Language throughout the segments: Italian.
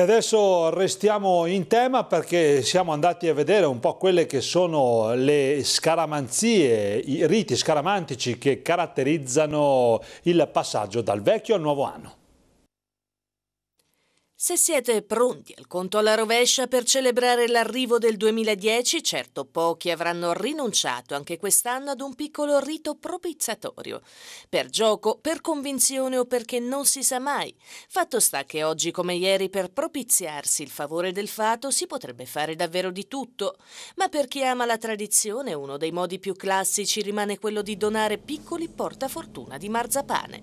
E adesso restiamo in tema perché siamo andati a vedere un po' quelle che sono le scaramanzie, i riti scaramantici che caratterizzano il passaggio dal vecchio al nuovo anno. Se siete pronti al conto alla rovescia per celebrare l'arrivo del 2010, certo pochi avranno rinunciato anche quest'anno ad un piccolo rito propizzatorio. Per gioco, per convinzione o perché non si sa mai. Fatto sta che oggi come ieri per propiziarsi il favore del fato si potrebbe fare davvero di tutto. Ma per chi ama la tradizione uno dei modi più classici rimane quello di donare piccoli portafortuna di marzapane.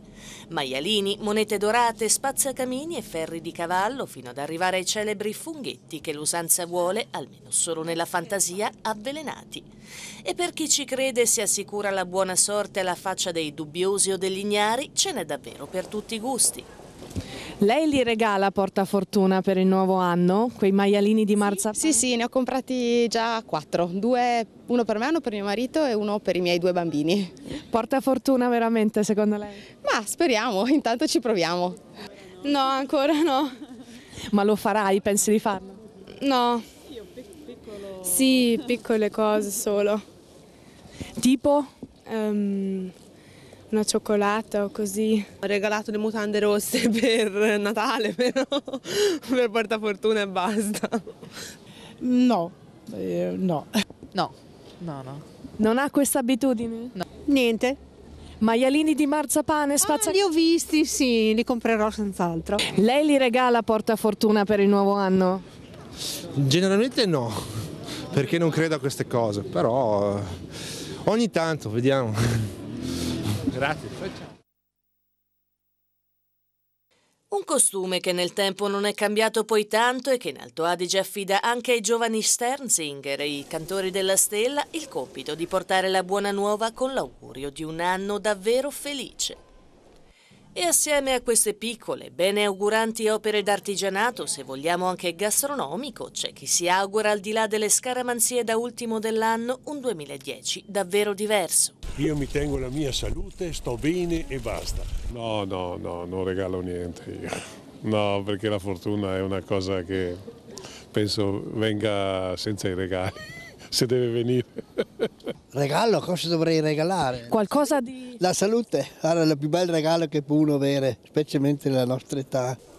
Maialini, monete dorate, spazzacamini e ferri di cavallo cavallo fino ad arrivare ai celebri funghetti che l'usanza vuole, almeno solo nella fantasia, avvelenati. E per chi ci crede e si assicura la buona sorte alla faccia dei dubbiosi o degli ignari, ce n'è davvero per tutti i gusti. Lei li regala porta fortuna per il nuovo anno, quei maialini di Marza? Sì, sì, ne ho comprati già quattro, due, uno per me, uno per mio marito e uno per i miei due bambini. Porta fortuna veramente secondo lei? Ma speriamo, intanto ci proviamo. No, ancora no ma lo farai? Pensi di farlo? No. Sì, piccole cose solo. Tipo? Um, una cioccolata o così. Ho regalato le mutande rosse per Natale, però per portafortuna e basta. No, eh, no. No, no, no. Non ha questa abitudine? No. Niente. Maialini di marzapane, ah, spazza... Ah, li ho visti, sì, li comprerò senz'altro. Lei li regala porta fortuna per il nuovo anno? Generalmente no, perché non credo a queste cose, però eh, ogni tanto, vediamo. Grazie. ciao. Un costume che nel tempo non è cambiato poi tanto e che in Alto Adige affida anche ai giovani Sternsinger, i cantori della stella, il compito di portare la buona nuova con l'augurio di un anno davvero felice. E assieme a queste piccole, bene auguranti opere d'artigianato, se vogliamo anche gastronomico, c'è chi si augura al di là delle scaramanzie da ultimo dell'anno un 2010 davvero diverso io mi tengo la mia salute, sto bene e basta. No, no, no, non regalo niente io. No, perché la fortuna è una cosa che penso venga senza i regali se deve venire. Regalo? Cosa dovrei regalare? Qualcosa di... La salute, è il più bel regalo che può uno avere, specialmente nella nostra età.